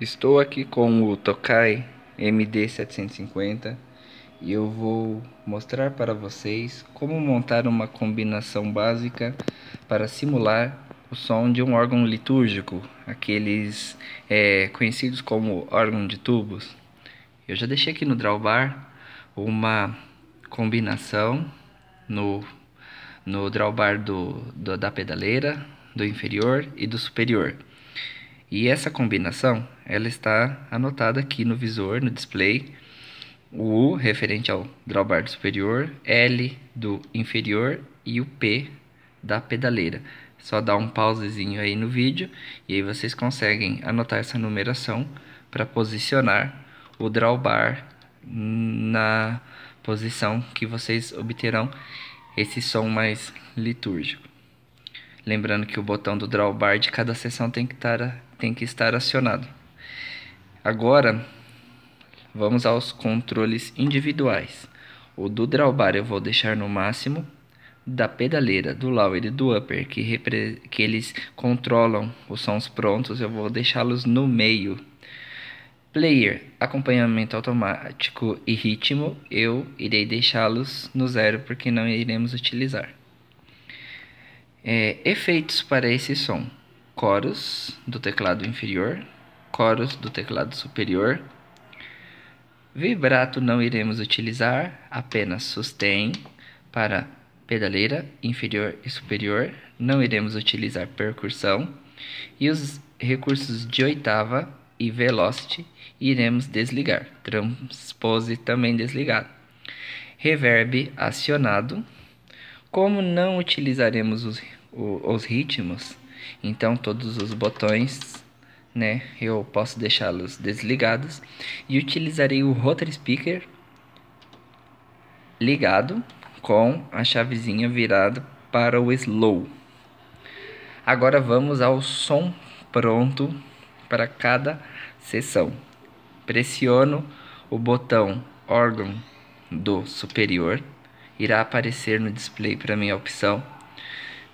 Estou aqui com o Tokai MD750 e eu vou mostrar para vocês como montar uma combinação básica para simular o som de um órgão litúrgico, aqueles é, conhecidos como órgão de tubos. Eu já deixei aqui no drawbar uma combinação no, no drawbar do, do, da pedaleira, do inferior e do superior. E essa combinação, ela está anotada aqui no visor, no display. O U referente ao drawbar do superior, L do inferior e o P da pedaleira. Só dá um pausezinho aí no vídeo e aí vocês conseguem anotar essa numeração para posicionar o drawbar na posição que vocês obterão esse som mais litúrgico. Lembrando que o botão do drawbar de cada sessão tem que estar tem que estar acionado. Agora, vamos aos controles individuais. O do drawbar eu vou deixar no máximo, da pedaleira, do lower e do upper, que, que eles controlam os sons prontos, eu vou deixá-los no meio. Player, acompanhamento automático e ritmo, eu irei deixá-los no zero porque não iremos utilizar. É, efeitos para esse som chorus do teclado inferior, chorus do teclado superior. Vibrato não iremos utilizar, apenas sustain para pedaleira inferior e superior. Não iremos utilizar percussão. E os recursos de oitava e velocity iremos desligar. Transpose também desligado. Reverb acionado. Como não utilizaremos os, os ritmos, então todos os botões, né, eu posso deixá-los desligados e utilizarei o rotor speaker ligado com a chavezinha virada para o slow. Agora vamos ao som pronto para cada sessão. Pressiono o botão órgão do superior, irá aparecer no display para mim a opção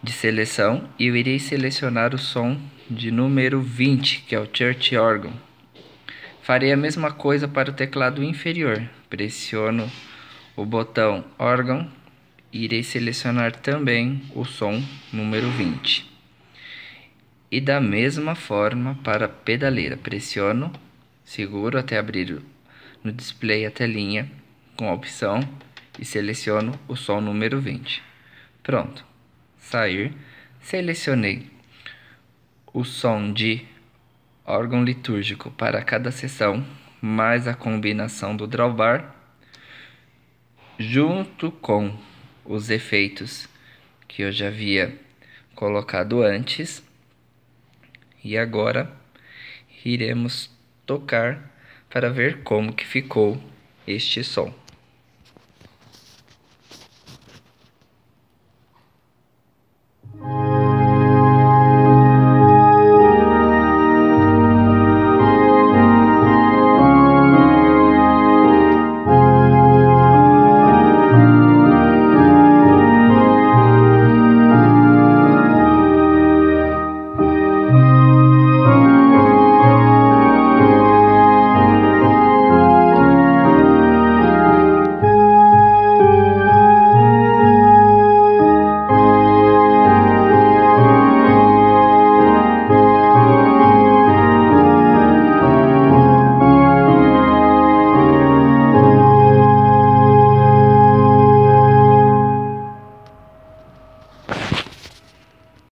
de seleção e eu irei selecionar o som de número 20, que é o church organ. Farei a mesma coisa para o teclado inferior. Pressiono o botão organ e irei selecionar também o som número 20. E da mesma forma para a pedaleira. Pressiono, seguro até abrir no display a telinha com a opção e seleciono o som número 20. Pronto sair, selecionei o som de órgão litúrgico para cada sessão, mais a combinação do drawbar, junto com os efeitos que eu já havia colocado antes. E agora iremos tocar para ver como que ficou este som.